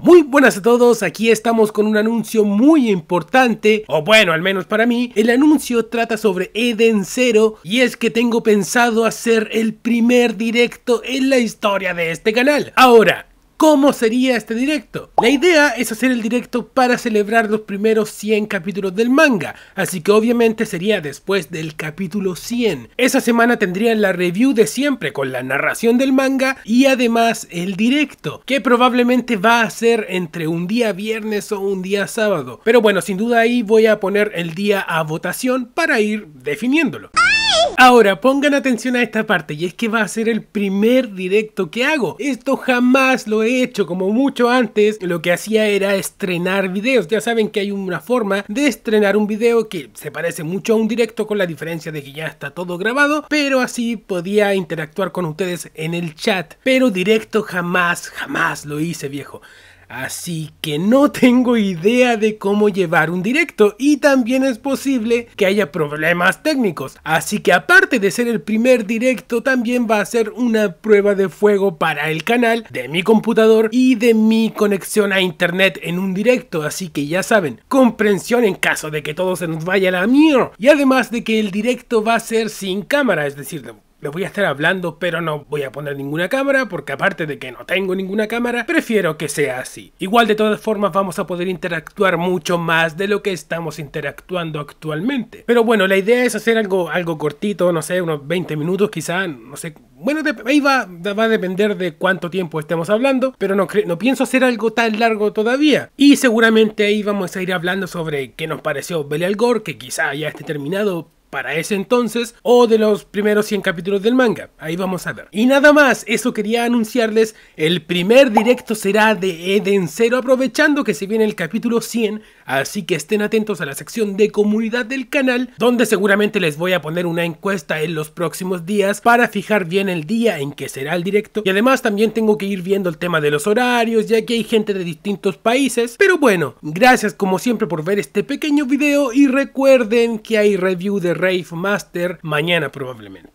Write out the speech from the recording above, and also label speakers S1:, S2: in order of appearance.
S1: Muy buenas a todos, aquí estamos con un anuncio muy importante, o bueno, al menos para mí. El anuncio trata sobre Eden Zero y es que tengo pensado hacer el primer directo en la historia de este canal. Ahora, cómo sería este directo. La idea es hacer el directo para celebrar los primeros 100 capítulos del manga, así que obviamente sería después del capítulo 100. Esa semana tendrían la review de siempre con la narración del manga y además el directo, que probablemente va a ser entre un día viernes o un día sábado. Pero bueno, sin duda ahí voy a poner el día a votación para ir definiéndolo. Ahora, pongan atención a esta parte y es que va a ser el primer directo que hago. Esto jamás lo he hecho, como mucho antes lo que hacía era estrenar videos. Ya saben que hay una forma de estrenar un video que se parece mucho a un directo con la diferencia de que ya está todo grabado, pero así podía interactuar con ustedes en el chat. Pero directo jamás, jamás lo hice, viejo. Así que no tengo idea de cómo llevar un directo y también es posible que haya problemas técnicos. Así que aparte de ser el primer directo, también va a ser una prueba de fuego para el canal, de mi computador y de mi conexión a internet en un directo. Así que ya saben, comprensión en caso de que todo se nos vaya a la mierda. Y además de que el directo va a ser sin cámara, es decir, los voy a estar hablando, pero no voy a poner ninguna cámara, porque aparte de que no tengo ninguna cámara, prefiero que sea así. Igual de todas formas vamos a poder interactuar mucho más de lo que estamos interactuando actualmente. Pero bueno, la idea es hacer algo, algo cortito, no sé, unos 20 minutos quizá, no sé, bueno, ahí va, va, a depender de cuánto tiempo estemos hablando, pero no, no pienso hacer algo tan largo todavía. Y seguramente ahí vamos a ir hablando sobre qué nos pareció Belial Gore, que quizá ya esté terminado, para ese entonces o de los primeros 100 capítulos del manga. Ahí vamos a ver. Y nada más, eso quería anunciarles. El primer directo será de Eden Zero, aprovechando que se viene el capítulo 100. Así que estén atentos a la sección de comunidad del canal, donde seguramente les voy a poner una encuesta en los próximos días para fijar bien el día en que será el directo. Y además también tengo que ir viendo el tema de los horarios, ya que hay gente de distintos países. Pero bueno, gracias como siempre por ver este pequeño video y recuerden que hay review de Rave Master mañana probablemente.